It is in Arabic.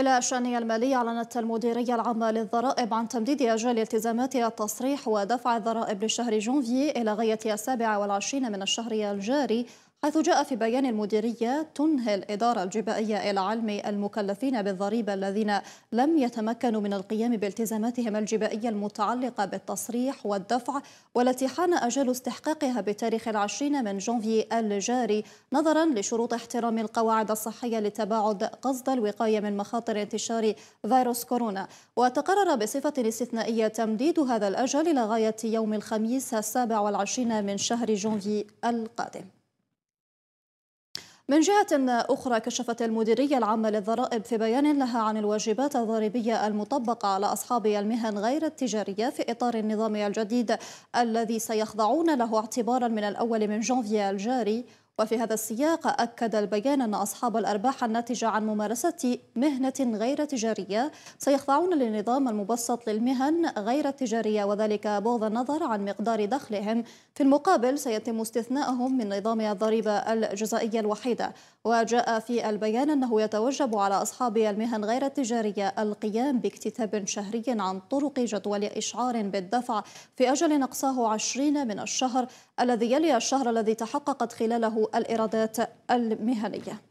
إلى الشأنية المالية أعلنت المديرية العامة للضرائب عن تمديد أجل التزامات التصريح ودفع الضرائب لشهر جونفي إلى غاية السابع والعشرين من الشهر الجاري حيث جاء في بيان المديرية تنهي الإدارة الجبائية إلى علم المكلفين بالضريبة الذين لم يتمكنوا من القيام بالتزاماتهم الجبائية المتعلقة بالتصريح والدفع والتي حان أجل استحقاقها بتاريخ العشرين من جانفي الجاري نظرا لشروط احترام القواعد الصحية لتباعد قصد الوقاية من مخاطر انتشار فيروس كورونا وتقرر بصفة استثنائية تمديد هذا الأجل إلى غاية يوم الخميس السابع والعشرين من شهر جانفي القادم من جهة أخرى كشفت المديرية العامة للضرائب في بيان لها عن الواجبات الضريبية المطبقة على أصحاب المهن غير التجارية في إطار النظام الجديد الذي سيخضعون له اعتبارا من الأول من جانفي الجاري وفي هذا السياق أكد البيان أن أصحاب الأرباح الناتجة عن ممارسة مهنة غير تجارية سيخضعون للنظام المبسط للمهن غير التجارية وذلك بغض النظر عن مقدار دخلهم في المقابل سيتم استثنائهم من نظام الضريبة الجزائية الوحيدة وجاء في البيان أنه يتوجب على أصحاب المهن غير التجارية القيام باكتتاب شهري عن طرق جدول إشعار بالدفع في أجل نقصاه 20 من الشهر الذي يلي الشهر الذي تحققت خلاله الإيرادات المهنية